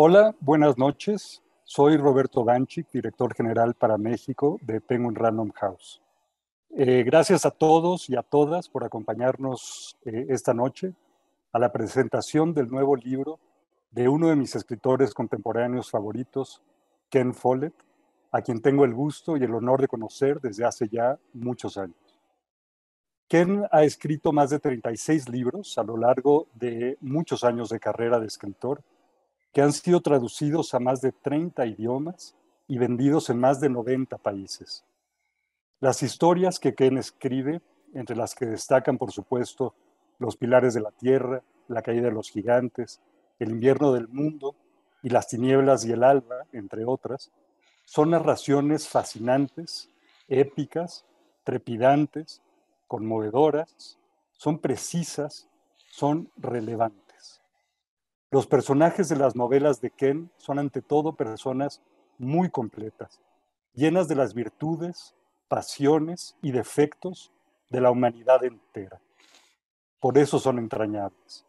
Hola, buenas noches. Soy Roberto Ganchi, director general para México de Penguin Random House. Eh, gracias a todos y a todas por acompañarnos eh, esta noche a la presentación del nuevo libro de uno de mis escritores contemporáneos favoritos, Ken Follett, a quien tengo el gusto y el honor de conocer desde hace ya muchos años. Ken ha escrito más de 36 libros a lo largo de muchos años de carrera de escritor que han sido traducidos a más de 30 idiomas y vendidos en más de 90 países. Las historias que Ken escribe, entre las que destacan, por supuesto, Los Pilares de la Tierra, La Caída de los Gigantes, El Invierno del Mundo y Las Tinieblas y el Alba, entre otras, son narraciones fascinantes, épicas, trepidantes, conmovedoras, son precisas, son relevantes. Los personajes de las novelas de Ken son ante todo personas muy completas, llenas de las virtudes, pasiones y defectos de la humanidad entera. Por eso son entrañables.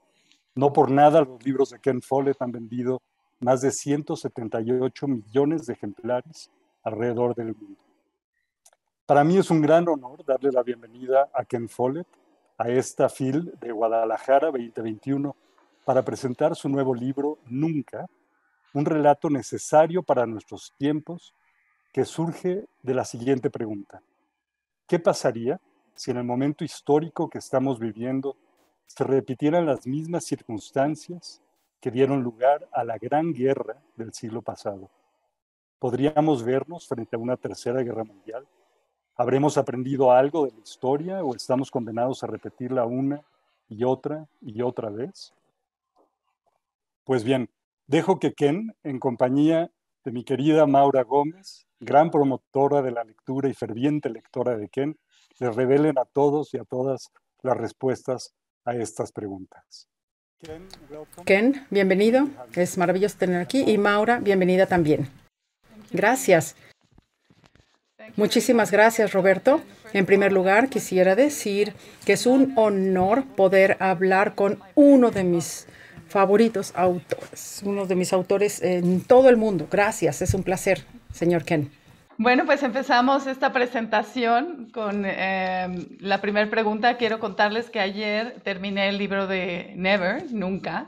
No por nada los libros de Ken Follett han vendido más de 178 millones de ejemplares alrededor del mundo. Para mí es un gran honor darle la bienvenida a Ken Follett a esta FIL de Guadalajara 2021 para presentar su nuevo libro Nunca, un relato necesario para nuestros tiempos que surge de la siguiente pregunta. ¿Qué pasaría si en el momento histórico que estamos viviendo se repitieran las mismas circunstancias que dieron lugar a la gran guerra del siglo pasado? ¿Podríamos vernos frente a una tercera guerra mundial? ¿Habremos aprendido algo de la historia o estamos condenados a repetirla una y otra y otra vez? Pues bien, dejo que Ken, en compañía de mi querida Maura Gómez, gran promotora de la lectura y ferviente lectora de Ken, les revelen a todos y a todas las respuestas a estas preguntas. Ken, bienvenido. Es maravilloso tener aquí. Y Maura, bienvenida también. Gracias. Muchísimas gracias, Roberto. En primer lugar, quisiera decir que es un honor poder hablar con uno de mis favoritos autores, uno de mis autores en todo el mundo. Gracias, es un placer, señor Ken. Bueno, pues empezamos esta presentación con em, la primera pregunta. Quiero contarles que ayer terminé el libro de Never, Nunca.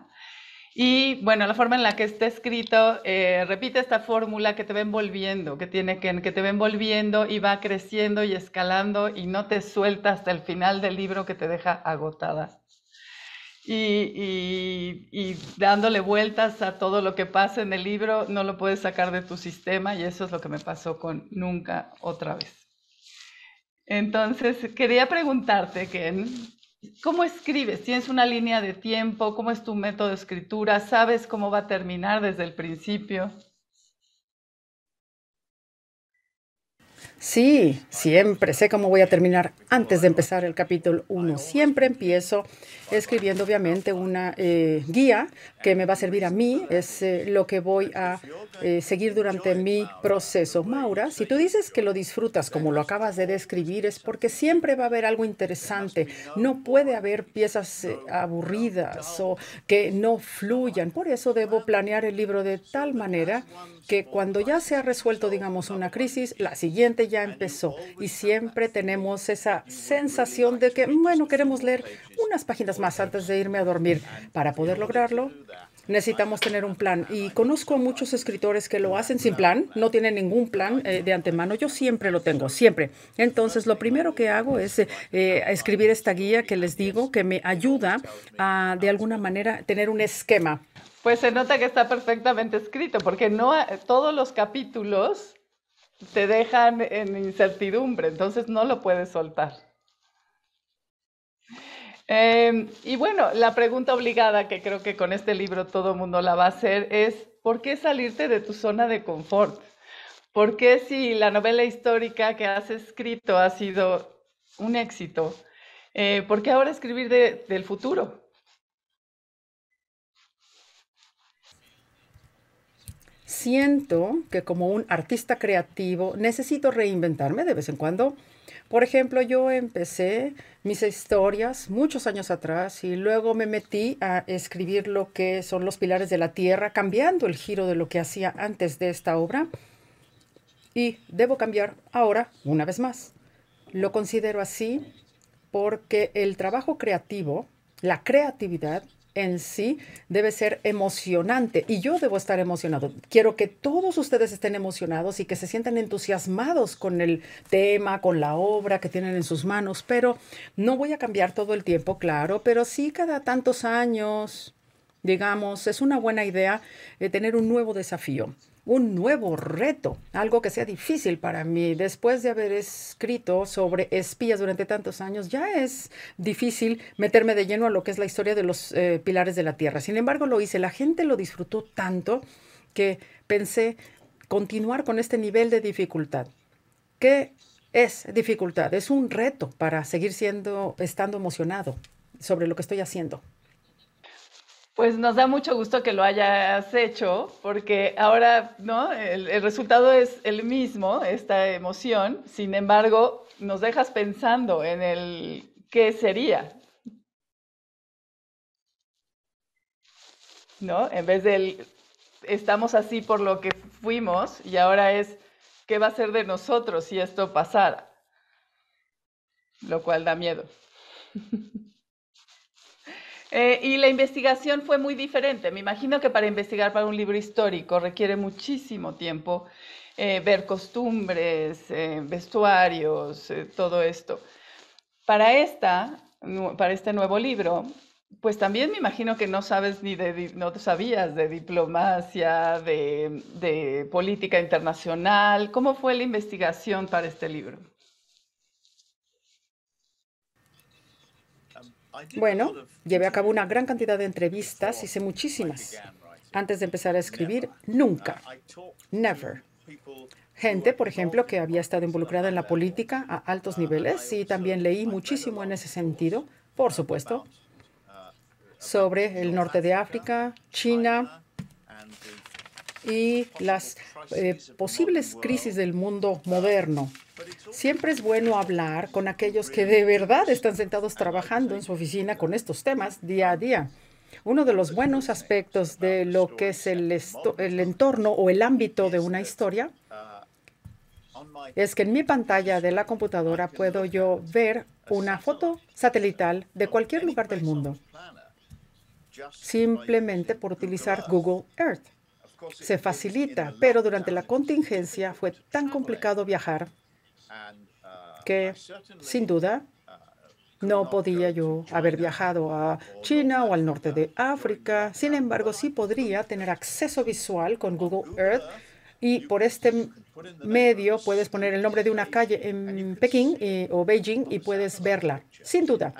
Y bueno, la forma en la que está escrito eh, repite esta fórmula que te va envolviendo, que tiene que, que te va envolviendo y va creciendo y escalando y no te suelta hasta el final del libro que te deja agotadas y, dándole vueltas a todo lo que pasa en el libro, no lo puedes sacar de tu sistema y eso es lo que me pasó con nunca otra vez. Entonces, quería preguntarte, Ken, ¿cómo escribes? ¿Tienes una línea de tiempo? ¿Cómo es tu método de escritura? ¿Sabes cómo va a terminar desde el principio? Sí, siempre sé cómo voy a terminar antes de empezar el capítulo 1. Siempre empiezo escribiendo, obviamente, una eh, guía que me va a servir a mí. Es eh, lo que voy a eh, seguir durante mi proceso. Maura, si tú dices que lo disfrutas como lo acabas de describir, es porque siempre va a haber algo interesante. No puede haber piezas aburridas o que no fluyan. Por eso debo planear el libro de tal manera que cuando ya se ha resuelto, digamos, una crisis, la siguiente ya empezó y siempre tenemos esa sensación de que, bueno, queremos leer unas páginas más antes de irme a dormir. Para poder lograrlo, necesitamos tener un plan. Y conozco a muchos escritores que lo hacen sin plan, no tienen ningún plan eh, de antemano. Yo siempre lo tengo, siempre. Entonces, lo primero que hago es eh, escribir esta guía que les digo que me ayuda a, de alguna manera, tener un esquema. Pues se nota que está perfectamente escrito, porque no todos los capítulos te dejan en incertidumbre, entonces no lo puedes soltar. Em, y bueno, la pregunta obligada que creo que con este libro todo mundo la va a hacer es, ¿por qué salirte de tu zona de confort? ¿Por qué si la novela histórica que has escrito ha sido un éxito? Eh, ¿Por qué ahora escribir del futuro? siento que como un artista creativo necesito reinventarme de vez en cuando. Por ejemplo, yo empecé mis historias muchos años atrás y luego me metí a escribir lo que son los pilares de la tierra, cambiando el giro de lo que hacía antes de esta obra. Y debo cambiar ahora una vez más. Lo considero así porque el trabajo creativo, la creatividad, en sí debe ser emocionante y yo debo estar emocionado. Quiero que todos ustedes estén emocionados y que se sientan entusiasmados con el tema, con la obra que tienen en sus manos, pero no voy a cambiar todo el tiempo, claro, pero sí cada tantos años, digamos, es una buena idea eh, tener un nuevo desafío un nuevo reto, algo que sea difícil para mí. Después de haber escrito sobre espías durante tantos años, ya es difícil meterme de lleno a lo que es la historia de los eh, pilares de la Tierra. Sin embargo, lo hice, la gente lo disfrutó tanto que pensé continuar con este nivel de dificultad. ¿Qué es dificultad? Es un reto para seguir siendo, estando emocionado sobre lo que estoy haciendo. Pues nos da mucho gusto que lo hayas hecho, porque ahora, ¿no? El, resultado es el mismo, esta emoción, sin embargo, nos dejas pensando en el qué sería, ¿no? En vez del estamos así por lo que fuimos y ahora es qué va a ser de nosotros si esto pasara, lo cual da miedo. Eh, y la investigación fue muy diferente. Me imagino que para investigar para un libro histórico requiere muchísimo tiempo eh, ver costumbres, eh, vestuarios, todo esto. Para, este nuevo libro, pues también me imagino que no sabes ni de, no sabías de diplomacia, de política internacional. ¿Cómo fue la investigación para este libro? Bueno, llevé a cabo una gran cantidad de entrevistas, hice muchísimas. Antes de empezar a escribir, nunca, never. Gente, por ejemplo, que había estado involucrada en la política a altos niveles y también leí muchísimo en ese sentido, por supuesto, sobre el norte de África, China y las eh, posibles crisis del mundo moderno. Siempre es bueno hablar con aquellos que de verdad están sentados trabajando en su oficina con estos temas día a día. Uno de los buenos aspectos de lo que es el entorno o el ámbito de una historia es que en mi pantalla de la computadora puedo yo ver una foto satelital de cualquier lugar del mundo simplemente por utilizar Google Earth se facilita, pero durante la contingencia fue tan complicado viajar uh, que, sin duda, uh, no podía yo haber viajado a China o al norte uh, de África. Sin embargo, sí podría tener acceso visual con Google Earth y por este medio puedes poner el nombre de una calle en Pekín eh, o Beijing y puedes verla, sin duda,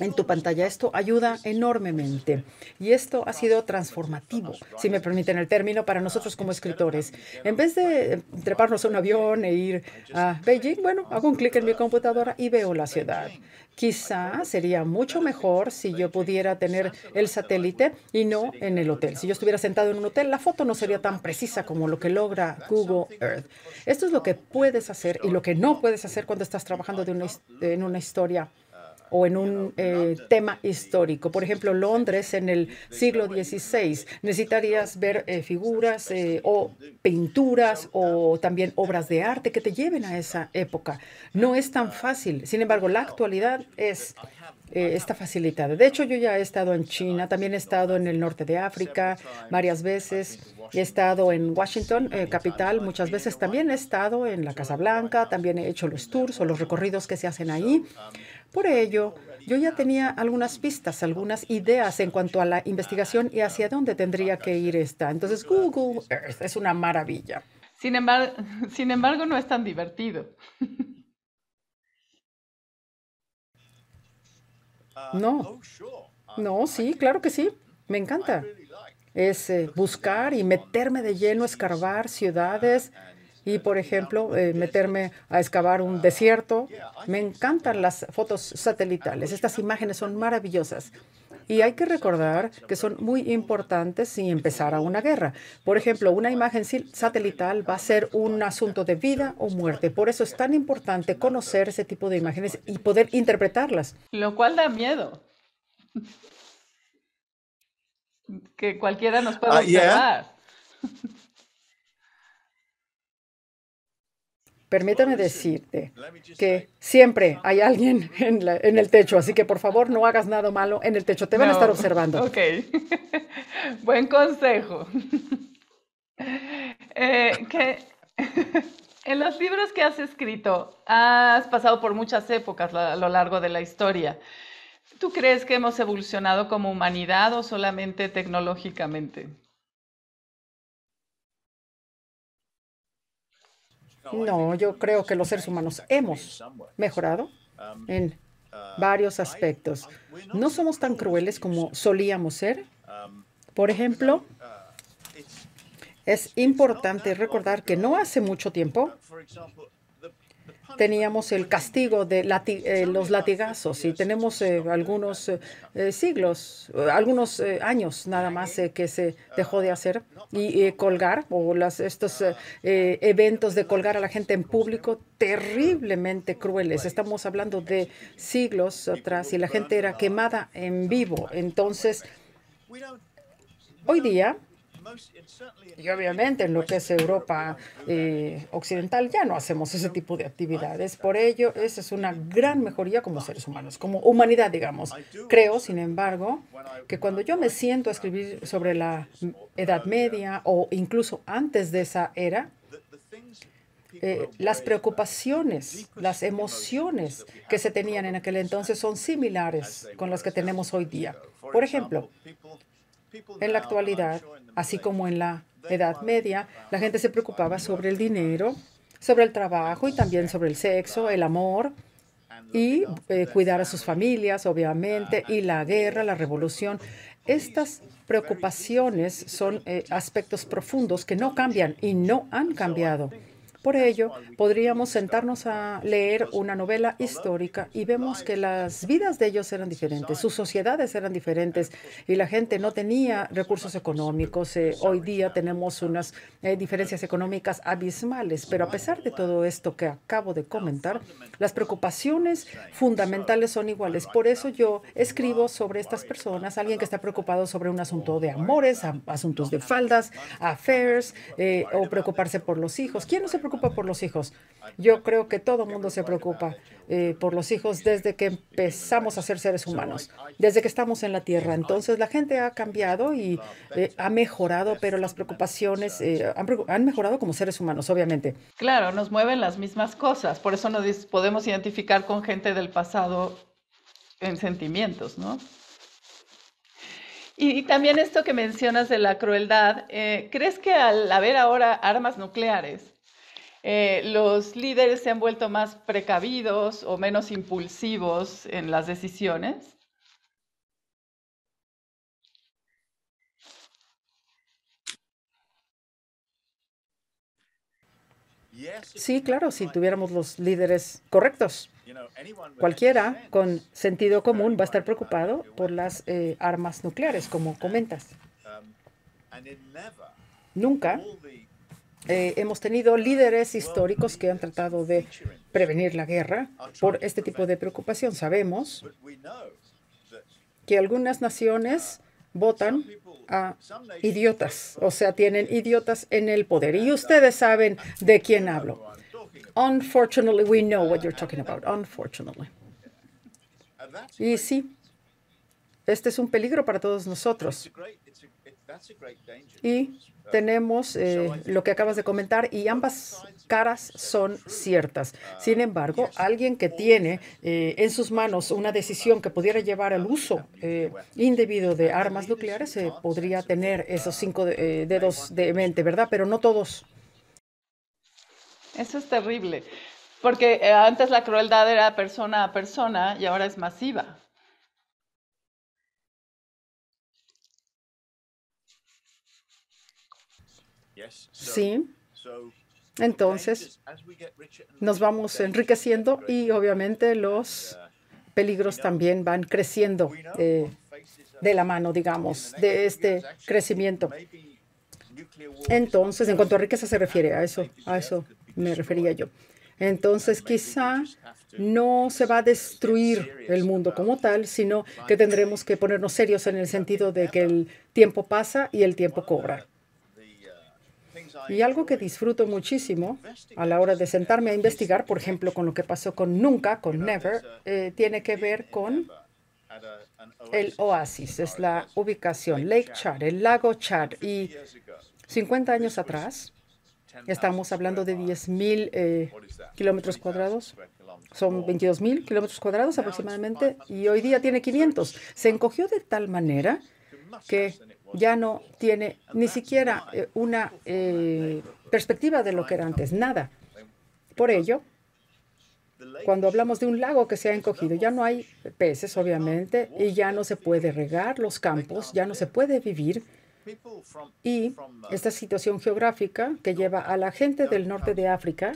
en tu pantalla. Esto ayuda enormemente y esto ha sido transformativo, si me permiten el término, para nosotros como escritores. En vez de eh, treparnos a un avión e ir a Beijing, bueno, hago un clic en mi computadora y veo la ciudad. Quizá sería mucho mejor si yo pudiera tener el satélite y no en el hotel. Si yo estuviera sentado en un hotel, la foto no sería tan precisa como lo que logra Google Earth. Esto es lo que puedes hacer y lo que no puedes hacer cuando estás trabajando de en una historia o en un eh, tema histórico. Por ejemplo, Londres en el siglo XVI. Necesitarías ver eh, figuras eh, o pinturas o también obras de arte que te lleven a esa época. No es tan fácil. Sin embargo, la actualidad es está facilitada. De hecho, yo ya he estado en China, también he estado en el norte de África varias veces, he estado en Washington, capital, muchas veces, también he estado en la Casa Blanca, también he hecho los tours o los recorridos que se hacen ahí. Por ello, yo ya tenía algunas pistas, algunas ideas en cuanto a la investigación y hacia dónde tendría que ir esta. Entonces, Google Earth es una maravilla. Sin embargo, sin embargo no es tan divertido. No, no, sí, claro que sí, me encanta. Es eh, buscar y meterme de lleno, escarbar ciudades y, por ejemplo, eh, meterme a excavar un desierto. Me encantan las fotos satelitales. Estas imágenes son maravillosas. Y hay que recordar que son muy importantes si a una guerra. Por ejemplo, una imagen satelital va a ser un asunto de vida o muerte. Por eso es tan importante conocer ese tipo de imágenes y poder interpretarlas. Lo cual da miedo. que cualquiera nos pueda ah, observar. Permítame decirte que siempre hay alguien en, el techo, así que por favor no hagas nada malo en el techo, te van a estar observando. Ok, buen consejo. Eh, en los libros que has escrito, has pasado por muchas épocas a lo largo de la historia. ¿Tú crees que hemos evolucionado como humanidad o solamente tecnológicamente? No, yo creo que los seres humanos hemos mejorado en varios aspectos. No somos tan crueles como solíamos ser. Por ejemplo, es importante recordar que no hace mucho tiempo, teníamos el castigo de eh, los latigazos y tenemos eh, algunos eh, siglos, algunos años nada más que se dejó de hacer y colgar o las, estos eventos de colgar a la gente en público terriblemente crueles. Estamos hablando de siglos atrás y la gente era quemada en vivo. Entonces, hoy día y obviamente en lo que es Europa eh, Occidental ya no hacemos ese tipo de actividades. Por ello, esa es una gran mejoría como seres humanos, como humanidad, digamos. Creo, sin embargo, que cuando yo me siento a escribir sobre la Edad Media o incluso antes de esa era, eh, las preocupaciones, las emociones que se tenían en aquel entonces son similares con las que tenemos hoy día. Por ejemplo, en la actualidad, así como en la Edad Media, la gente se preocupaba sobre el dinero, sobre el trabajo y también sobre el sexo, el amor y eh, cuidar a sus familias, obviamente, y la guerra, la revolución. Estas preocupaciones son eh, aspectos profundos que no cambian y no han cambiado. Por ello, podríamos sentarnos a leer una novela histórica y vemos que las vidas de ellos eran diferentes, sus sociedades eran diferentes y la gente no tenía recursos económicos. Eh, hoy día tenemos unas eh, diferencias económicas abismales, pero a pesar de todo esto que acabo de comentar, las preocupaciones fundamentales son iguales. Por eso yo escribo sobre estas personas, alguien que está preocupado sobre un asunto de amores, asuntos de faldas, affairs eh, o preocuparse por los hijos. ¿Quién no se preocupa? por los hijos. Yo creo que todo el mundo se preocupa eh, por los hijos desde que empezamos a ser seres humanos, desde que estamos en la Tierra. Entonces la gente ha cambiado y eh, ha mejorado, pero las preocupaciones eh, han, mejorado como seres humanos, obviamente. Claro, nos mueven las mismas cosas, por eso nos podemos identificar con gente del pasado en sentimientos, ¿no? Y, y también esto que mencionas de la crueldad, ¿crees que al haber ahora armas nucleares, eh, los líderes se han vuelto más precavidos o menos impulsivos en las decisiones? Sí, claro, si tuviéramos los líderes correctos. Cualquiera con sentido común va a estar preocupado por las eh, armas nucleares, como comentas. Nunca eh, hemos tenido líderes históricos que han tratado de prevenir la guerra por este tipo de preocupación. Sabemos que algunas naciones votan a idiotas, o sea, tienen idiotas en el poder. Y ustedes saben de quién hablo. Unfortunately, we know what you're talking about, unfortunately. Y sí, este es un peligro para todos nosotros. Y tenemos eh, lo que acabas de comentar y ambas caras son ciertas. Sin embargo, ah, alguien que tiene eh, en sus manos una decisión que pudiera llevar al uso eh, indebido de armas nucleares podría tener esos cinco dedos de mente, ¿verdad? Pero no todos. Eso es terrible, porque antes la crueldad era persona a persona y ahora es masiva. ¿Sí? Entonces, nos vamos enriqueciendo y obviamente los uh, peligros también van creciendo eh, de la mano, digamos, de este crecimiento. Entonces, en cuanto a riqueza se refiere a eso, a eso me refería yo. Entonces, quizá no se va a destruir el mundo como tal, sino que tendremos que ponernos serios en el sentido de que el tiempo pasa y el tiempo cobra. Y algo que disfruto muchísimo a la hora de sentarme a investigar, por ejemplo, con lo que pasó con Nunca, con Never, eh, tiene que ver con el oasis, es la ubicación, Lake Chad, el lago Chad. Y 50 años atrás, estamos hablando de 10.000 mil eh, kilómetros cuadrados, son 22.000 kilómetros cuadrados aproximadamente, y hoy día tiene 500. Se encogió de tal manera que ya no tiene ni siquiera eh, una eh, perspectiva de lo que era antes, nada. Por ello, cuando hablamos de un lago que se ha encogido, ya no hay peces, obviamente, y ya no se puede regar los campos, ya no se puede vivir. Y esta situación geográfica que lleva a la gente del norte de África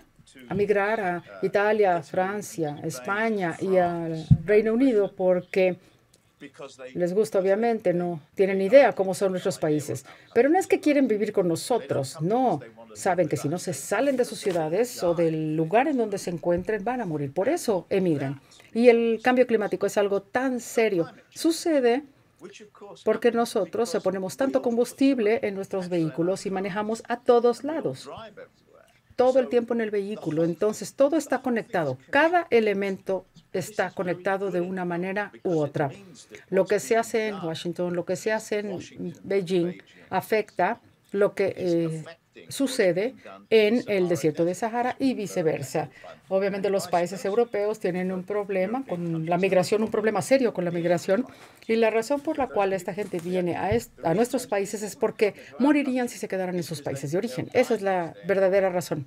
a migrar a Italia, Francia, España y al Reino Unido porque les gusta, obviamente, no tienen idea cómo son nuestros países. Pero no es que quieren vivir con nosotros, no. Saben que si no se salen de sus ciudades o del lugar en donde se encuentren, van a morir. Por eso emigran. Y el cambio climático es algo tan serio. Sucede porque nosotros ponemos tanto combustible en nuestros vehículos y manejamos a todos lados todo el tiempo en el vehículo. Entonces, todo está conectado. Cada elemento está conectado de una manera u otra. Lo que se hace en Washington, lo que se hace en Beijing, afecta lo que eh, sucede en el desierto de Sahara y viceversa. Obviamente los países europeos tienen un problema con la migración, un problema serio con la migración, y la razón por la cual esta gente viene a, nuestros países es porque morirían si se quedaran en sus países de origen. Esa es la verdadera razón.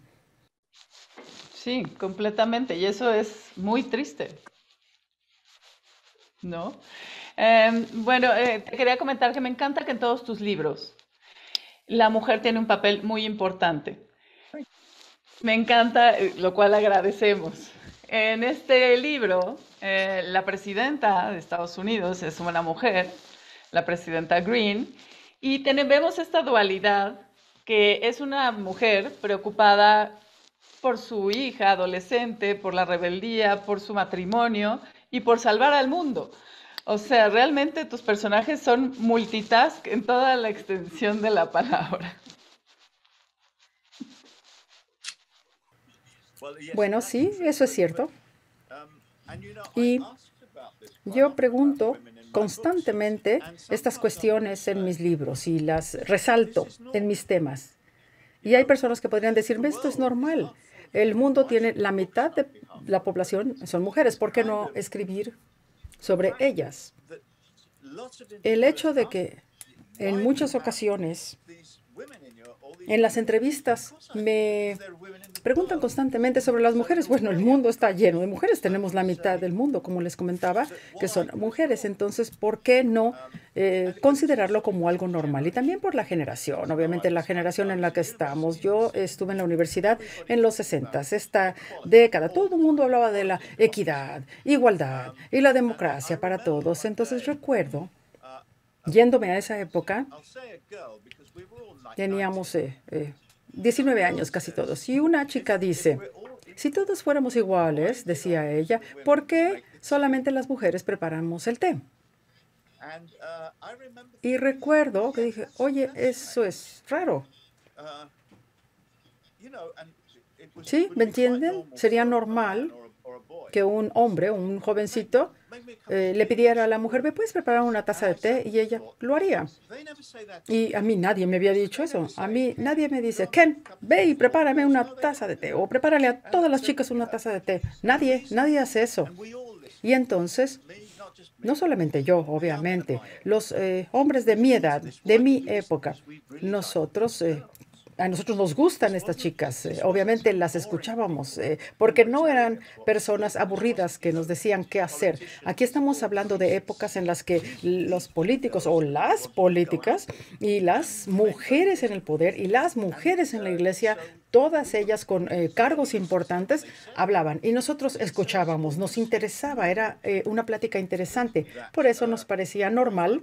Sí, completamente, y eso es muy triste. ¿No? Em, bueno, eh, quería comentar que me encanta que en todos tus libros la mujer tiene un papel muy importante. Me encanta, eh, lo cual agradecemos. En este libro, eh, la presidenta de Estados Unidos es una mujer, la presidenta Green, y tenemos, esta dualidad que es una mujer preocupada por su hija adolescente, por la rebeldía, por su matrimonio y por salvar al mundo. O sea, realmente tus personajes son multitask en toda la extensión de la palabra. Bueno, sí, eso es cierto. Y yo pregunto constantemente estas cuestiones en mis libros y las resalto en mis temas. Y hay personas que podrían decirme, esto es normal. El mundo tiene la mitad de la población, son mujeres. ¿Por qué no escribir sobre ellas. El hecho de que en muchas ocasiones en las entrevistas me preguntan constantemente sobre las mujeres. Bueno, el mundo está lleno de mujeres. Tenemos la mitad del mundo, como les comentaba, que son mujeres. Entonces, ¿por qué no eh, considerarlo como algo normal? Y también por la generación, obviamente la generación en la que estamos. Yo estuve en la universidad en los 60, esta década. Todo el mundo hablaba de la equidad, igualdad y la democracia para todos. Entonces, recuerdo, yéndome a esa época, Teníamos 19 eh, eh, años casi todos. Y una chica dice, si todos fuéramos iguales, decía ella, ¿por qué solamente las mujeres preparamos el té? Y recuerdo que dije, oye, eso es raro. Uh, ¿Sí? ¿Me entienden? Sería normal que un hombre, un jovencito, eh, le pidiera a la mujer, ¿me puedes preparar una taza de té? Y ella lo haría. Y a mí nadie me había dicho eso. A mí nadie me dice, Ken, ve y prepárame una taza de té. O prepárale a todas las chicas una taza de té. Nadie, nadie hace eso. Y entonces, no solamente yo, obviamente, los eh, hombres de mi edad, de mi época, nosotros eh, a nosotros nos gustan estas chicas. Eh, obviamente las escuchábamos eh, porque no eran personas aburridas que nos decían qué hacer. Aquí estamos hablando de épocas en las que los políticos o las políticas y las mujeres en el poder y las mujeres en la iglesia todas ellas con eh, cargos importantes, hablaban y nosotros escuchábamos, nos interesaba, era una plática interesante. Por eso nos parecía normal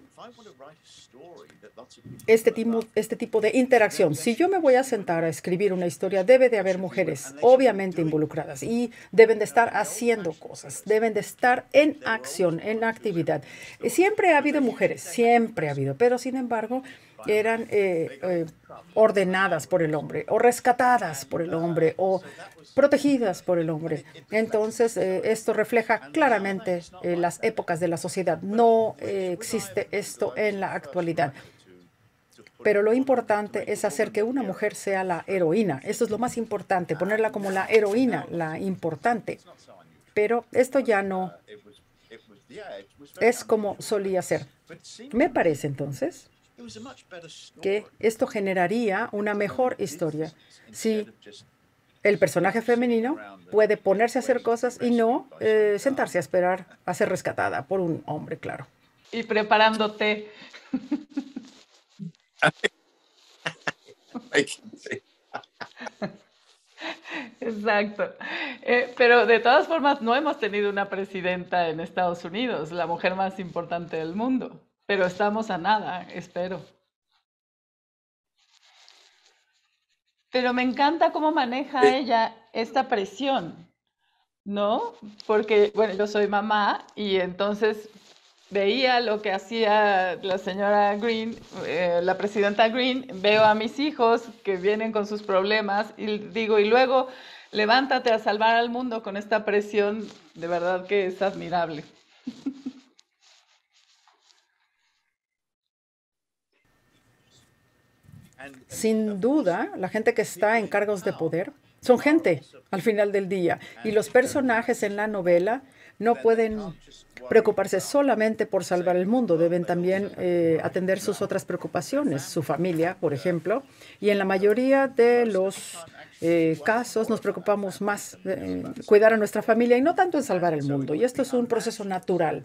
este, este tipo, de interacción. Si yo me voy a sentar a escribir una historia, debe de haber mujeres obviamente involucradas y deben de estar haciendo cosas, deben de estar en acción, en actividad. Siempre ha habido mujeres, siempre ha habido, pero sin embargo eran eh, eh, ordenadas por el hombre, o rescatadas por el hombre, o protegidas por el hombre. Entonces, eh, esto refleja claramente las épocas de la sociedad. No existe esto en la actualidad. Pero lo importante es hacer que una mujer sea la heroína. Eso es lo más importante, ponerla como la heroína, la importante. Pero esto ya no es como solía ser. Me parece entonces que esto generaría una mejor historia. Si el personaje femenino puede ponerse a hacer cosas y no eh, sentarse a esperar a ser rescatada por un hombre, claro. Y preparándote. Exacto. Eh, pero de todas formas, no hemos tenido una presidenta en Estados Unidos, la mujer más importante del mundo pero estamos a nada, espero. Pero me encanta cómo maneja eh. ella esta presión, ¿no? Porque, bueno, yo soy mamá y entonces veía lo que hacía la señora Green, eh, la presidenta Green, veo a mis hijos que vienen con sus problemas y digo, y luego levántate a salvar al mundo con esta presión, de verdad que es admirable. Sin duda, la gente que está en cargos de poder son gente al final del día y los personajes en la novela no pueden preocuparse solamente por salvar el mundo, deben también eh, atender sus otras preocupaciones, su familia, por ejemplo, y en la mayoría de los eh, casos nos preocupamos más en cuidar a nuestra familia y no tanto en salvar el mundo, y esto es un proceso natural.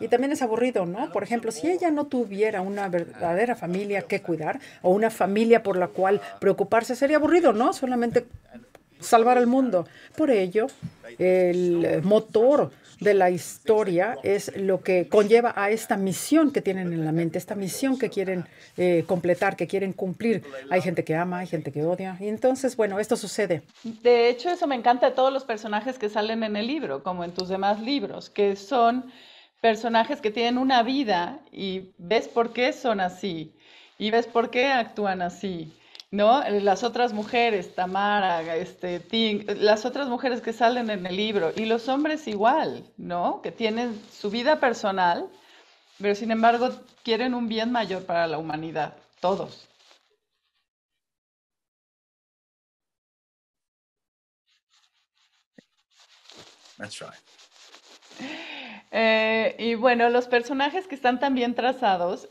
Y también es aburrido, ¿no? Por ejemplo, si ella no tuviera una verdadera familia que cuidar o una familia por la cual preocuparse, sería aburrido, ¿no? Solamente salvar al mundo. Por ello, el motor de la historia es lo que conlleva a esta misión que tienen en la mente, esta misión que quieren eh, completar, que quieren cumplir. Hay gente que ama, hay gente que odia. Y entonces, bueno, esto sucede. De hecho, eso me encanta de todos los personajes que salen en el libro, como en tus demás libros, que son personajes que tienen una vida y ves por qué son así y ves por qué actúan así, ¿no? Las otras mujeres, Tamara, este, Ting, las otras mujeres que salen en el libro y los hombres igual, ¿no? Que tienen su vida personal, pero sin embargo quieren un bien mayor para la humanidad, todos. Eh, y bueno, los personajes que están tan bien trazados,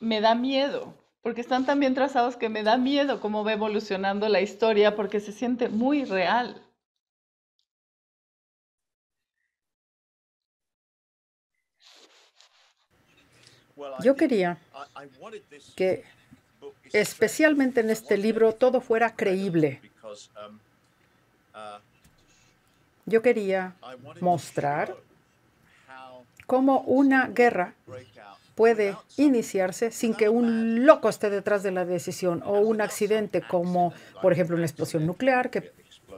me da miedo, porque están tan bien trazados que me da miedo cómo va evolucionando la historia, porque se siente muy real. Yo quería que especialmente en este libro todo fuera creíble. Um, uh, Yo quería mostrar cómo una guerra puede iniciarse sin que un loco esté detrás de la decisión o un accidente como, por ejemplo, una explosión nuclear que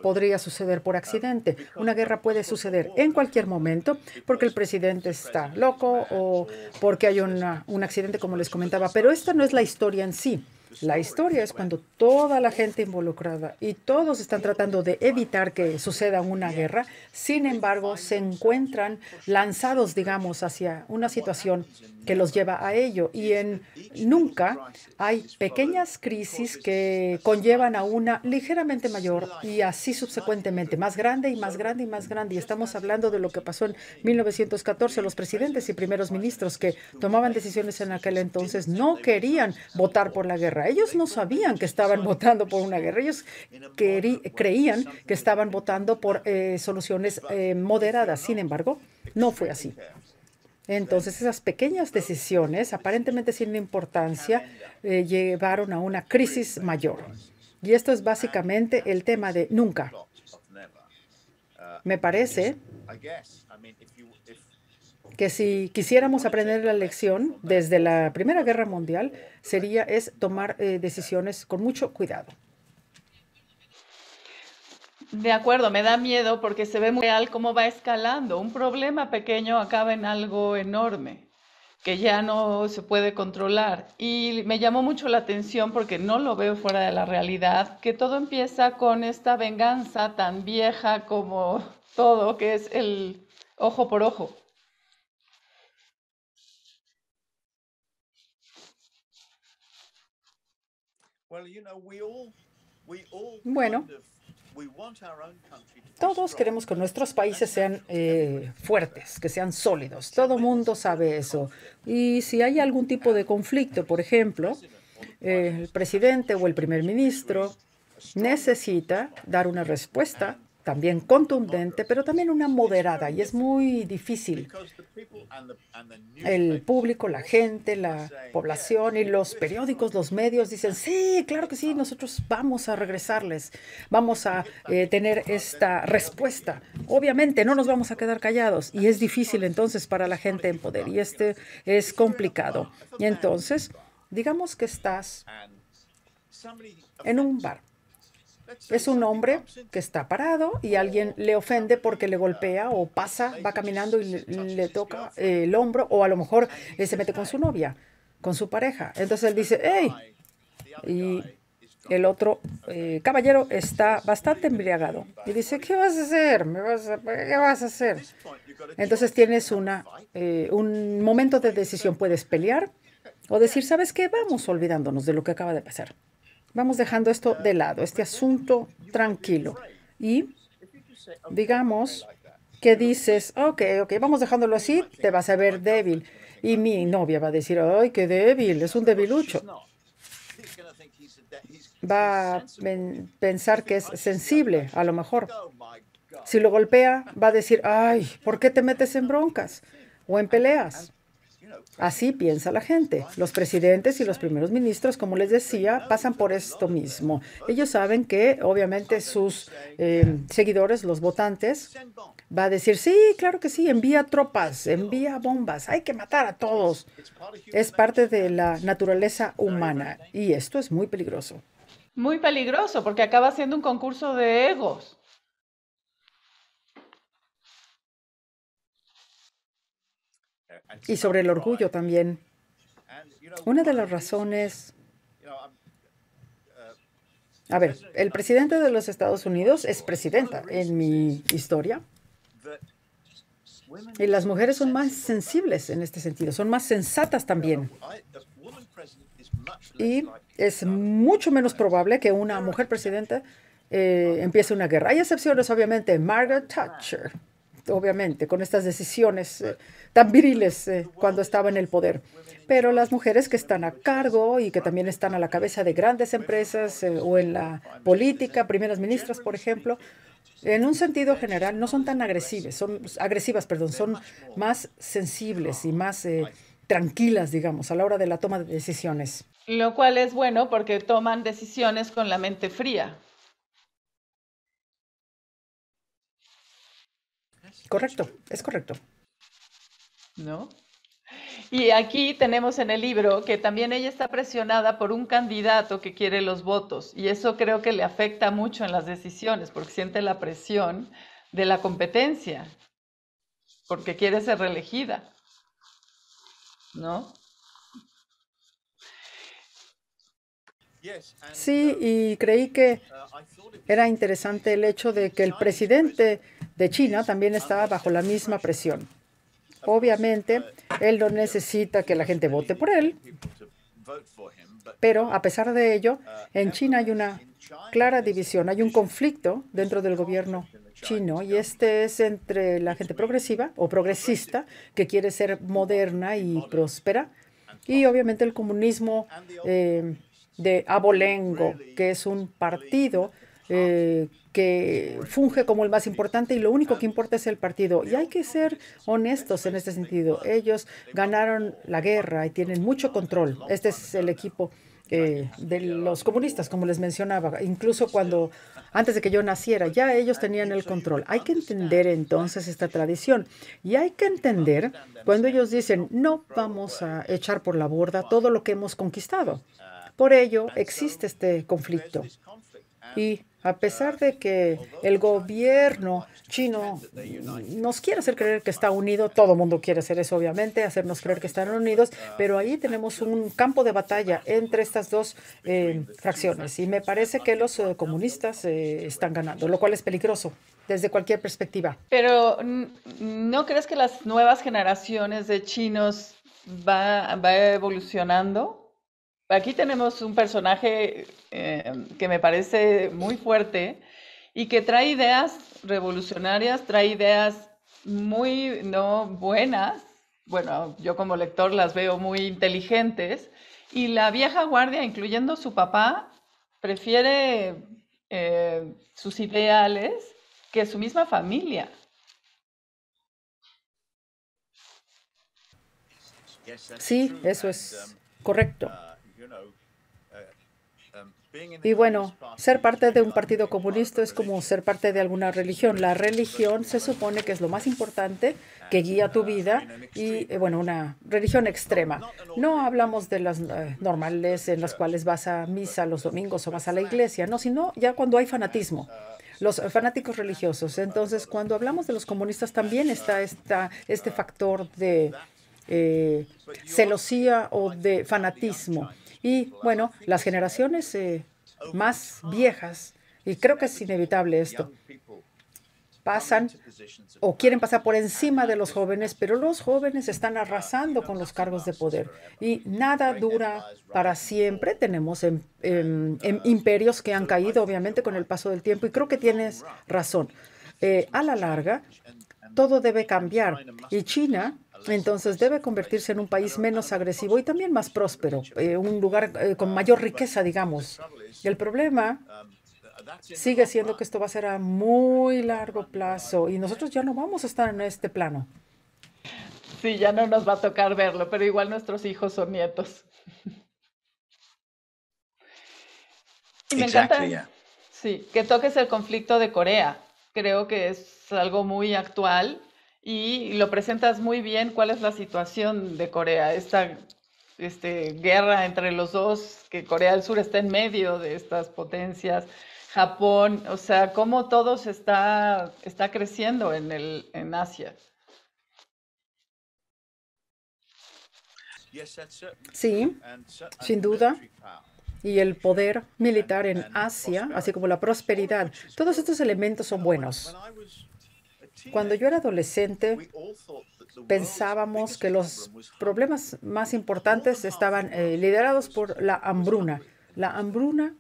podría suceder por accidente. Una guerra puede suceder en cualquier momento porque el presidente está loco o porque hay un accidente, como les comentaba. Pero esta no es la historia en sí. La historia es cuando toda la gente involucrada y todos están tratando de evitar que suceda una guerra, sin embargo, se encuentran lanzados, digamos, hacia una situación que los lleva a ello. Y en nunca hay pequeñas crisis que conllevan a una ligeramente mayor y así subsecuentemente más grande y más grande y más grande. Y estamos hablando de lo que pasó en 1914. Los presidentes y primeros ministros que tomaban decisiones en aquel entonces no querían votar por la guerra ellos no sabían que estaban votando por una guerra. Ellos creían que estaban votando por eh, soluciones eh, moderadas. Sin embargo, no fue así. Entonces, esas pequeñas decisiones, aparentemente sin importancia, eh, llevaron a una crisis mayor. Y esto es básicamente el tema de nunca. Me parece que si quisiéramos aprender la lección desde la Primera Guerra Mundial, sería es tomar eh, decisiones con mucho cuidado. De acuerdo, me da miedo porque se ve muy real cómo va escalando. Un problema pequeño acaba en algo enorme que ya no se puede controlar. Y me llamó mucho la atención porque no lo veo fuera de la realidad, que todo empieza con esta venganza tan vieja como todo, que es el ojo por ojo. Bueno, todos queremos que nuestros países sean eh, fuertes, que sean sólidos. Todo mundo sabe eso. Y si hay algún tipo de conflicto, por ejemplo, eh, el presidente o el primer ministro necesita dar una respuesta también contundente, pero también una moderada. Y es muy difícil. El público, la gente, la población y los periódicos, los medios dicen, sí, claro que sí, nosotros vamos a regresarles, vamos a eh, tener esta respuesta. Obviamente, no nos vamos a quedar callados. Y es difícil entonces para la gente en poder. Y este es complicado. Y entonces, digamos que estás en un bar es un hombre que está parado y alguien le ofende porque le golpea o pasa, va caminando y le, toca el hombro o a lo mejor eh, se mete con su novia, con su pareja. Entonces él dice, ¡hey! Y el otro eh, caballero está bastante embriagado y dice, ¿qué vas a hacer? ¿Qué vas a hacer? Entonces tienes una, eh, un momento de decisión. Puedes pelear o decir, ¿sabes qué? Vamos olvidándonos de lo que acaba de pasar. Vamos dejando esto de lado, este asunto tranquilo. Y digamos que dices, ok, ok, vamos dejándolo así, te vas a ver débil. Y mi novia va a decir, ay, qué débil, es un debilucho. Va a pensar que es sensible, a lo mejor. Si lo golpea, va a decir, ay, ¿por qué te metes en broncas o en peleas? Así piensa la gente. Los presidentes y los primeros ministros, como les decía, pasan por esto mismo. Ellos saben que obviamente sus eh, seguidores, los votantes, va a decir, sí, claro que sí, envía tropas, envía bombas, hay que matar a todos. Es parte de la naturaleza humana y esto es muy peligroso. Muy peligroso porque acaba siendo un concurso de egos. y sobre el orgullo también. Una de las razones... A ver, el presidente de los Estados Unidos es presidenta en mi historia. Y las mujeres son más sensibles en este sentido, son más sensatas también. Y es mucho menos probable que una mujer presidenta eh, empiece una guerra. Hay excepciones, obviamente, Margaret Thatcher obviamente, con estas decisiones eh, tan viriles eh, cuando estaba en el poder. Pero las mujeres que están a cargo y que también están a la cabeza de grandes empresas eh, o en la política, primeras ministras, por ejemplo, en un sentido general no son tan agresivas, son agresivas, perdón, son más sensibles y más tranquilas, digamos, a la hora de la toma de decisiones. Lo cual es bueno porque toman decisiones con la mente fría. Correcto, es correcto. ¿No? Y aquí tenemos en el libro que también ella está presionada por un candidato que quiere los votos y eso creo que le afecta mucho en las decisiones porque siente la presión de la competencia porque quiere ser reelegida, ¿no? Sí, y creí que era interesante el hecho de que el presidente de China también estaba bajo la misma presión. Obviamente, él no necesita que la gente vote por él, pero a pesar de ello, en China hay una clara división, hay un conflicto dentro del gobierno chino y este es entre la gente progresiva o progresista que quiere ser moderna y próspera y obviamente el comunismo. Eh, de Abolengo, que es un partido eh, que funge como el más importante y lo único que importa es el partido. Y hay que ser honestos en este sentido. Ellos ganaron la guerra y tienen mucho control. Este es el equipo eh, de los comunistas, como les mencionaba, incluso cuando antes de que yo naciera, ya ellos tenían el control. Hay que entender entonces esta tradición y hay que entender cuando ellos dicen, no vamos a echar por la borda todo lo que hemos conquistado. Por ello existe este conflicto. Y a pesar de que el gobierno chino nos quiere hacer creer que está unido, todo el mundo quiere hacer eso, obviamente, hacernos creer que están unidos, pero ahí tenemos un campo de batalla entre estas dos eh, fracciones. Y me parece que los eh, comunistas eh, están ganando, lo cual es peligroso desde cualquier perspectiva. Pero mm, ¿no crees que las nuevas generaciones de chinos va, va evolucionando? Aquí tenemos un personaje eh, que me parece muy fuerte y que trae ideas revolucionarias, trae ideas muy no buenas. Bueno, yo como lector las veo muy inteligentes. Y la vieja guardia, incluyendo su papá, prefiere eh, sus ideales que su misma familia. Sí, eso es correcto. Uh, um, y bueno, ser parte de un partido comunista es como ser parte de alguna religión. La religión se supone que es lo más importante, que guía tu uh, vida y, bueno, una religión extrema. No hablamos de las eh, normales en las cuales vas a misa los domingos o vas a la iglesia, no, sino ya cuando hay fanatismo uh, los fanáticos religiosos. Entonces, cuando hablamos de los comunistas, también está esta, este factor de eh, celosía o de fanatismo. Y bueno, las generaciones eh, más viejas, y creo que es inevitable esto, pasan o quieren pasar por encima de los jóvenes, pero los jóvenes están arrasando con los cargos de poder y nada dura para siempre. Tenemos em, em, em, imperios que han caído, obviamente, con el paso del tiempo y creo que tienes razón. Eh, a la larga, todo debe cambiar y China entonces debe convertirse en un país menos agresivo y también más próspero, eh, un lugar eh, con mayor riqueza, digamos. Y El problema sigue siendo que esto va a ser a muy largo plazo y nosotros ya no vamos a estar en este plano. Sí, ya no nos va a tocar verlo, pero igual nuestros hijos son nietos. me encanta, sí, que toques el conflicto de Corea. Creo que es algo muy actual y lo presentas muy bien cuál es la situación de Corea, esta este, guerra entre los dos, que Corea del Sur está en medio de estas potencias, Japón, o sea, cómo todo se está, está creciendo en, el, en Asia. Sí, sin duda. Y el poder militar en Asia, así como la prosperidad, todos estos elementos son buenos. Cuando eh, yo era adolescente, pensábamos que los problemas más importantes estaban eh, liderados por la hambruna. La hambruna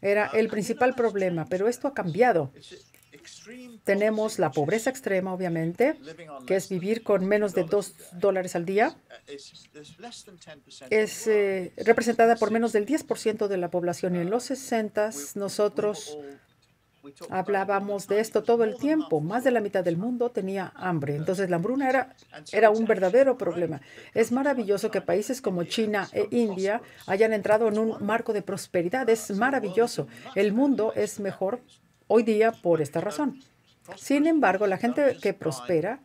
era ah, el principal problema, pero esto ha cambiado. Tenemos la pobreza extrema, obviamente, que es vivir con menos de dos dólares al día. Uh, es eh, representada por menos del 10% de la población. Y en los 60 uh, nosotros Hablábamos de esto todo el tiempo. Más de la mitad del mundo tenía hambre. Entonces la hambruna era, era un verdadero problema. Es maravilloso que países como China e India hayan entrado en un marco de prosperidad. Es maravilloso. El mundo es mejor hoy día por esta razón. Sin embargo, la gente que prospera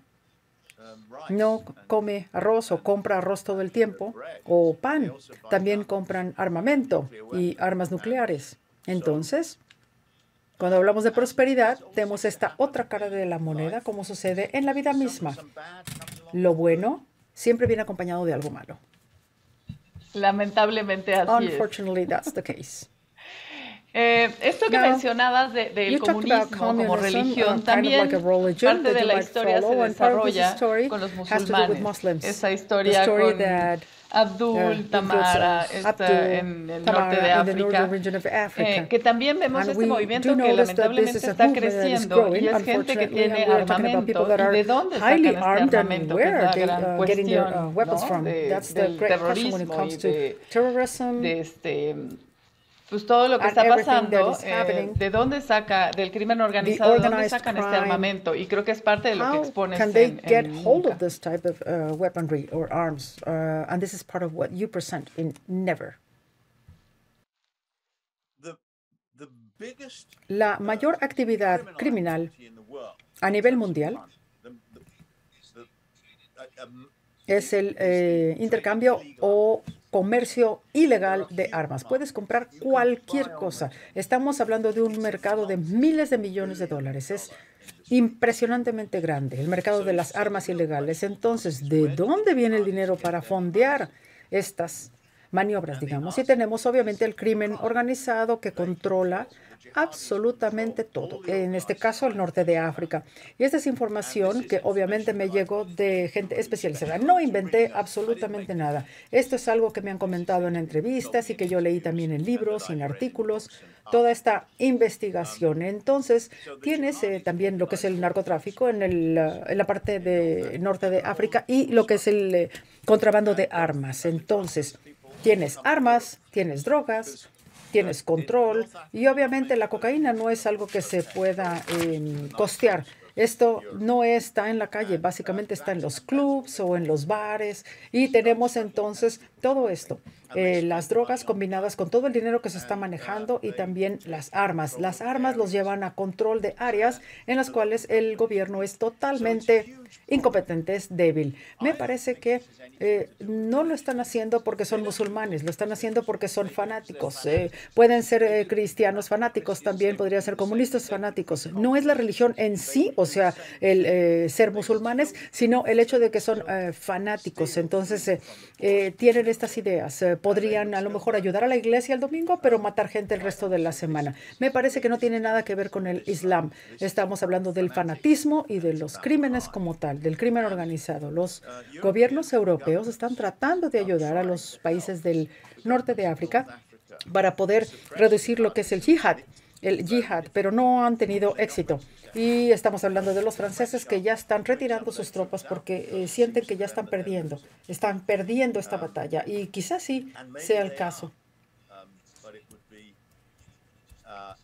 no come arroz o compra arroz todo el tiempo o pan. También compran armamento y armas nucleares. Entonces, cuando hablamos de prosperidad, tenemos esta otra cara de la moneda, como sucede en la vida misma. Lo bueno siempre viene acompañado de algo malo. Lamentablemente así Unfortunately, es. that's the case. Eh, esto que mencionabas del de, comunismo como uh, religión también parte de la historia se desarrolla con los musulmanes. Esa historia con Abdul eh, Tamara está en el norte de África, eh, que también vemos este movimiento que lamentablemente está creciendo y es gente que tiene armamento. ¿Y de dónde sacan este armamento? Que es la gran uh, uh, cuestión ¿no? de, del terrorismo y de, este, pues todo lo que está pasando, eh, de dónde saca, del crimen organizado, de dónde sacan este armamento. Y creo que es parte de lo que expones en, weaponry Never. La mayor actividad criminal a nivel mundial um, es el eh, intercambio o comercio ilegal de armas. Puedes comprar cualquier cosa. Estamos hablando de un mercado de miles de millones de dólares. Es impresionantemente grande el mercado de las armas ilegales. Entonces, ¿de dónde viene el dinero para fondear estas maniobras, digamos. Y tenemos obviamente el crimen organizado que controla absolutamente todo, en este caso el norte de África. Y esta es información que obviamente me llegó de gente especializada. No inventé absolutamente nada. Esto es algo que me han comentado en entrevistas y que yo leí también en libros y en artículos, toda esta investigación. Entonces, tienes eh, también lo que es el narcotráfico en, la parte de norte de África y lo que es el eh, contrabando de armas. Entonces, Tienes armas, tienes drogas, tienes control y obviamente la cocaína no es algo que se pueda em, costear. Esto no está en la calle, básicamente está en los clubs o en los bares y tenemos entonces todo esto. Eh, las drogas combinadas con todo el dinero que se está uh, manejando y también las armas. Las armas los llevan a control de áreas en las cuales el gobierno es totalmente incompetente, es débil. Me parece que eh, no lo están haciendo porque son musulmanes, lo están haciendo porque son eh. fanáticos. pueden ser cristianos fanáticos también, podrían ser comunistas fanáticos. No es la religión en sí, o sea, el ser musulmanes, sino el hecho de que son fanáticos. Entonces, tienen estas ideas podrían a lo mejor ayudar a la iglesia el domingo, pero ah, matar gente el resto de la semana. Me parece que no tiene nada que ver con el Islam. Estamos hablando del fanatismo y de los crímenes ah, como tal, del crimen ah, organizado. Los gobiernos europeos están tratando de ayudar a los países del norte de África para poder reducir lo que es el yihad el yihad, pero no han tenido éxito. Y estamos hablando de los franceses que ya están retirando sus tropas porque eh, sienten que ya están perdiendo, están perdiendo esta batalla. Y quizás sí sea el caso.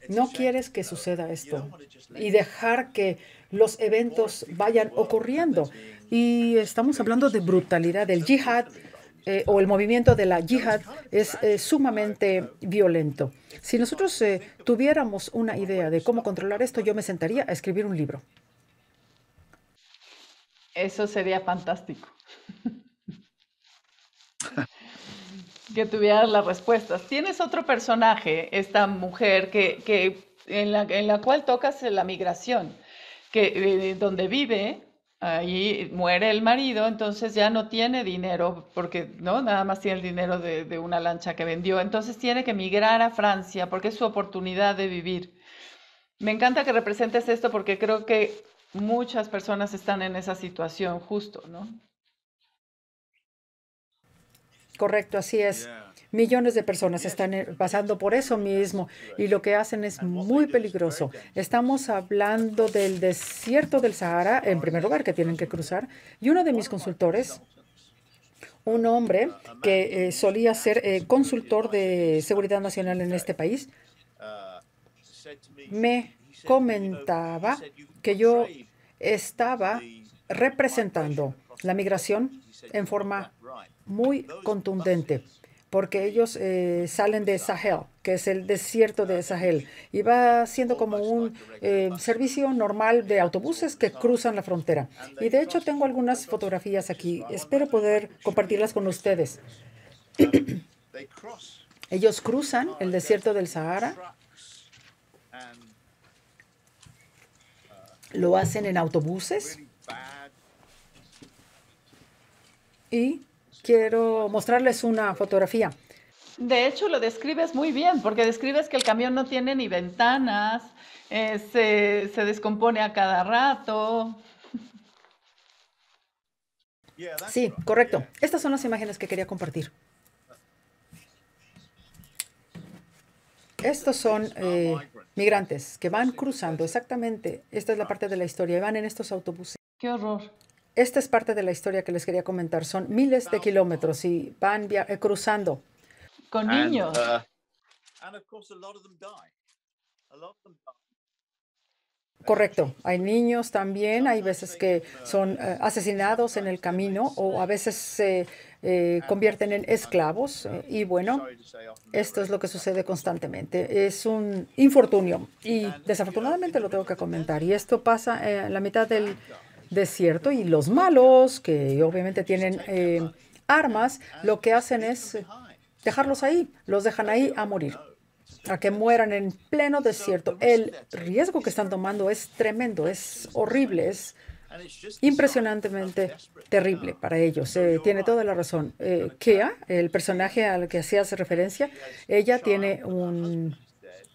No quieres que suceda esto y dejar que los eventos vayan ocurriendo. Y estamos hablando de brutalidad. del yihad eh, o el movimiento de la yihad es eh, sumamente violento. Si nosotros eh, tuviéramos una idea de cómo controlar esto, yo me sentaría a escribir un libro. Eso sería fantástico. que tuvieras las respuestas. Tienes otro personaje, esta mujer que, en, la, en, la, cual tocas la migración, que donde vive ahí muere el marido, entonces ya no tiene dinero, porque no nada más tiene el dinero de, una lancha que vendió, entonces tiene que emigrar a Francia porque es su oportunidad de vivir. Me encanta que representes esto porque creo que muchas personas están en esa situación justo, ¿no? Correcto, así es. Millones de personas están eh, pasando por eso mismo y lo que hacen es muy peligroso. Estamos hablando del desierto del Sahara, en primer lugar, que tienen que cruzar. Y uno de mis consultores, un hombre que eh, solía ser eh, consultor de seguridad nacional en este país, me comentaba que yo estaba representando la migración en forma muy contundente porque ellos eh, salen de Sahel, que es el desierto de Sahel, y va siendo como un eh, servicio normal de autobuses que cruzan la frontera. Y de hecho tengo algunas fotografías aquí. Espero poder compartirlas con ustedes. ellos cruzan el desierto del Sahara. Lo hacen en autobuses. Y quiero mostrarles una fotografía. De hecho, lo describes muy bien, porque describes que el camión no tiene ni ventanas, eh, se, descompone a cada rato. Sí, correcto. Estas son las imágenes que quería compartir. Estos son eh, migrantes que van cruzando exactamente. Esta es la parte de la historia. Van en estos autobuses. Qué horror. Esta es parte de la historia que les quería comentar. Son miles de kilómetros y van eh, cruzando. Con niños. Uh, Correcto. Hay niños también. Hay veces que son eh, asesinados en el camino o a veces se eh, convierten en esclavos. Y bueno, esto es lo que sucede constantemente. Es un infortunio y desafortunadamente lo tengo que comentar. Y esto pasa en la mitad del desierto y los malos, que obviamente tienen eh, armas, lo que hacen es eh, dejarlos ahí, los dejan ahí a morir, a que mueran en pleno desierto. El riesgo que están tomando es tremendo, es horrible, es impresionantemente terrible para ellos. Eh, tiene toda la razón. Kea, el personaje al que hacías referencia, ella tiene un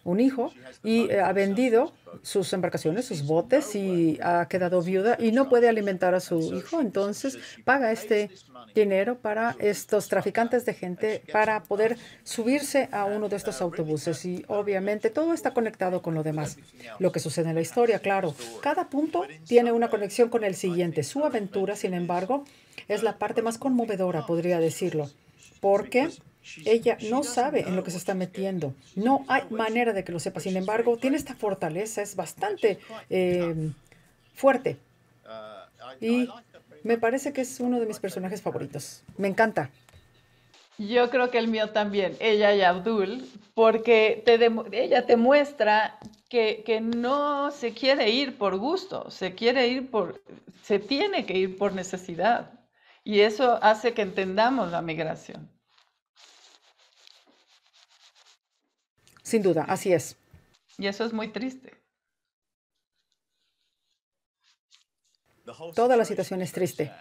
un hijo y eh, ha vendido sus embarcaciones, sus botes y ha quedado viuda y no puede alimentar a su hijo. Entonces paga este dinero para estos traficantes de gente para poder subirse a uno de estos autobuses. Y obviamente todo está conectado con lo demás. Lo que sucede en la historia, claro. Cada punto tiene una conexión con el siguiente. Su aventura, sin embargo, es la parte más conmovedora, podría decirlo, porque ella no sabe en lo que se está metiendo. No hay manera de que lo sepa. Sin embargo, tiene esta fortaleza, es bastante eh, fuerte. Y me parece que es uno de mis personajes favoritos. Me encanta. Yo creo que el mío también, ella y Abdul, porque ella te muestra que, que, no se quiere ir por gusto, se quiere ir por, se tiene que ir por necesidad. Y eso hace que entendamos la migración. Sin duda, así es. Y eso es muy triste. Toda la situación es triste.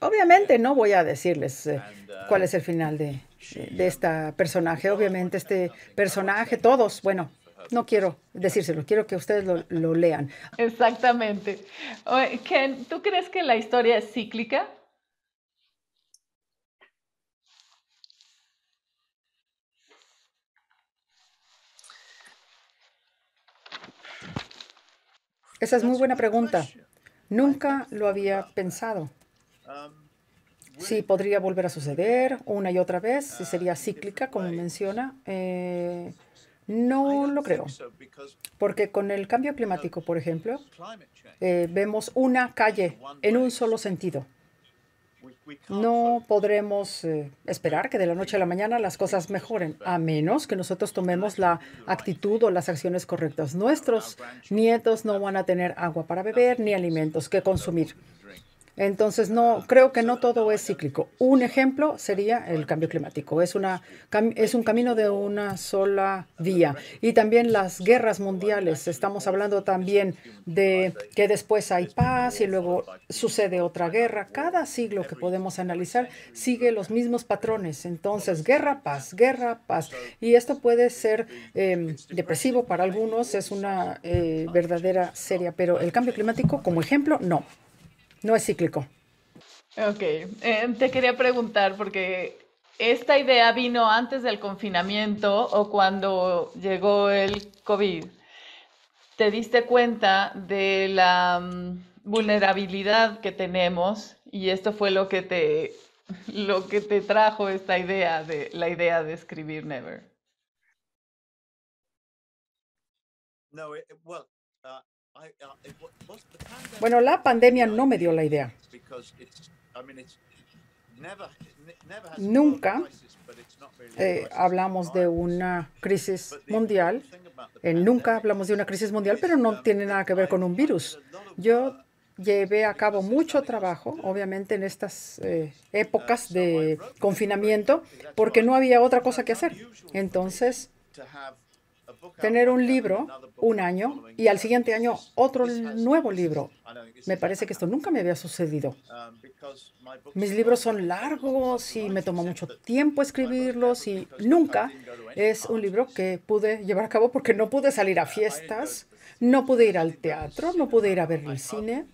Obviamente no voy a decirles eh, cuál es el final de, este personaje. Obviamente este personaje, todos, bueno, no quiero decírselo, quiero que ustedes lo, lo lean. Exactamente. Ken, ¿tú crees que la historia es cíclica? Esa es muy buena pregunta. Nunca lo había pensado. Si podría volver a suceder una y otra vez, si sería cíclica, como menciona. Eh, no lo creo, porque con el cambio climático, por ejemplo, eh, vemos una calle en un solo sentido. No podremos eh, esperar que de la noche a la mañana las cosas mejoren, a menos que nosotros tomemos la actitud o las acciones correctas. Nuestros nietos no van a tener agua para beber ni alimentos que consumir. Entonces, no, creo que no todo es cíclico. Un ejemplo sería el cambio climático. Es, una, es un camino de una sola vía. Y también las guerras mundiales. Estamos hablando también de que después hay paz y luego sucede otra guerra. Cada siglo que podemos analizar sigue los mismos patrones. Entonces, guerra, paz, guerra, paz. Y esto puede ser em, depresivo para algunos, es una eh, verdadera seria, pero el cambio climático como ejemplo, no no es cíclico. Ok, eh, te quería preguntar porque esta idea vino antes del confinamiento o cuando llegó el COVID. ¿Te diste cuenta de la mm, vulnerabilidad que tenemos? Y esto fue lo que te lo que te trajo esta idea de la idea de escribir Never. No, Uh, bueno, la pandemia no me dio la idea. Nunca hablamos de una crisis mundial. nunca hablamos de una crisis mundial, pero no tiene nada que ver con un virus. Yo uh, llevé a cabo mucho trabajo, obviamente, en estas eh, épocas uh, de confinamiento, porque no había otra cosa que hacer. Entonces, tener un libro un año y al siguiente año otro nuevo libro. Me parece que esto nunca me había sucedido. Mis libros son largos y me tomó mucho tiempo escribirlos y nunca es un libro que pude llevar a cabo porque no pude salir a fiestas, no pude ir al teatro, no pude ir a ver el cine,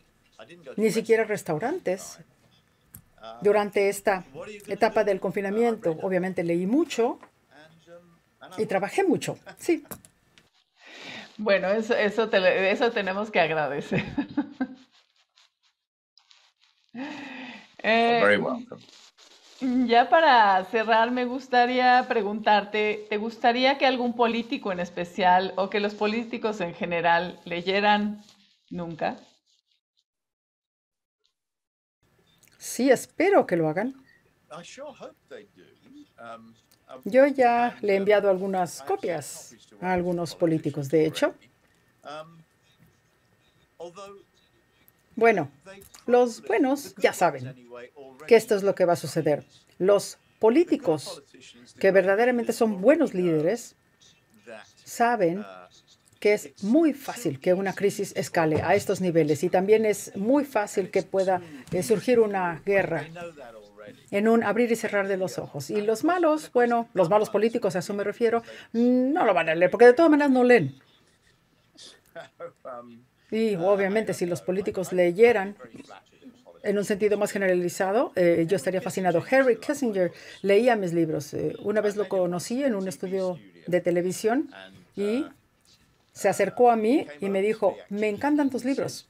ni siquiera a restaurantes. Durante esta etapa del confinamiento, obviamente leí mucho y trabajé mucho, sí. Bueno, eso, eso, tenemos que agradecer. very eh, Ya para cerrar, me gustaría preguntarte, ¿te gustaría que algún político en especial o que los políticos en general leyeran nunca? Sí, espero que lo hagan. Um, yo ya le he enviado algunas copias a algunos políticos, de hecho. Bueno, los buenos ya saben que esto es lo que va a suceder. Los políticos que verdaderamente son buenos líderes saben que es muy fácil que una crisis escale a estos niveles y también es muy fácil que pueda eh, surgir una guerra en un abrir y cerrar de los ojos. Y los malos, bueno, los malos políticos, a eso me refiero, mm, no lo van a leer, porque de todas maneras no leen. Y obviamente si los políticos leyeran en un sentido más generalizado, eh, yo estaría fascinado. Harry Kissinger leía mis libros. Eh, una vez lo conocí en un estudio de televisión y se acercó a mí y me dijo, me encantan tus libros.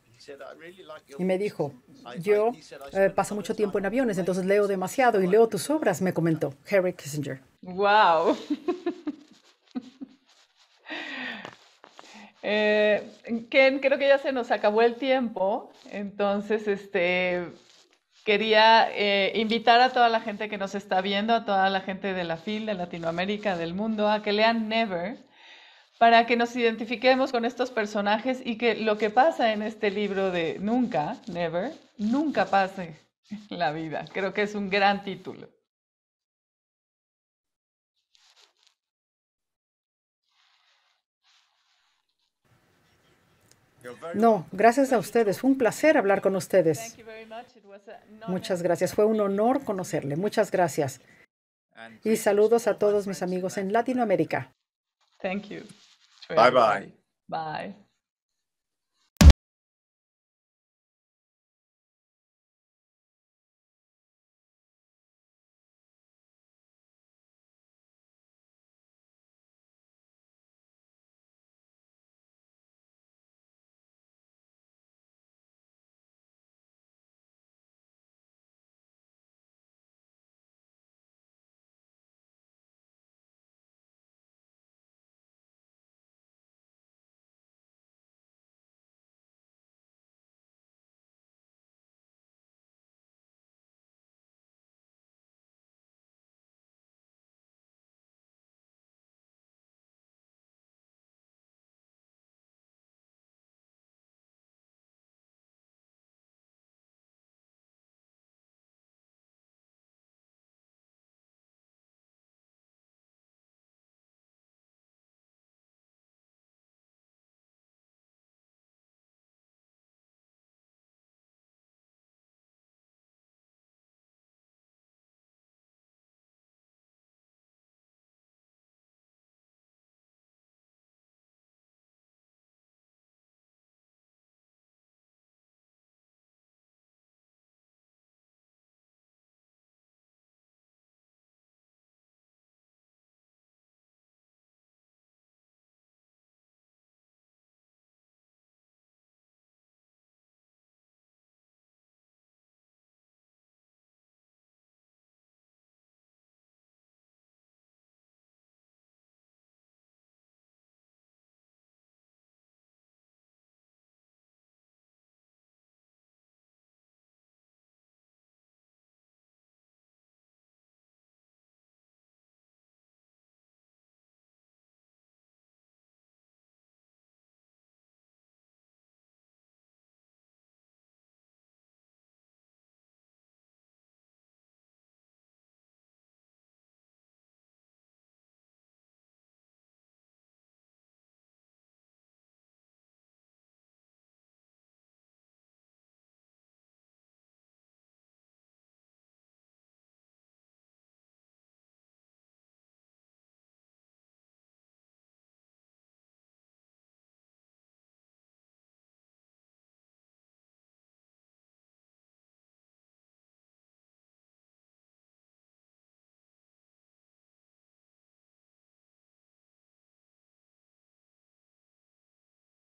Y me dijo, yo eh, eh, paso mucho tiempo en aviones, entonces leo demasiado y leo tus obras, me comentó Harry Kissinger. ¡Wow! Eh, Ken, creo que ya se nos acabó el tiempo, entonces este, quería invitar a toda la gente que nos está viendo, a toda la gente de la FIL, de Latinoamérica, del mundo, a que lean Never, para que nos identifiquemos con estos personajes y que lo que pasa en este libro de Nunca, Never, nunca pase en la vida. Creo que es un gran título. No, gracias a ustedes. Fue un placer hablar con ustedes. Muchas gracias. Fue un honor conocerle. Muchas gracias. Y saludos a todos mis amigos en Latinoamérica. Thank you. Bye-bye. Bye.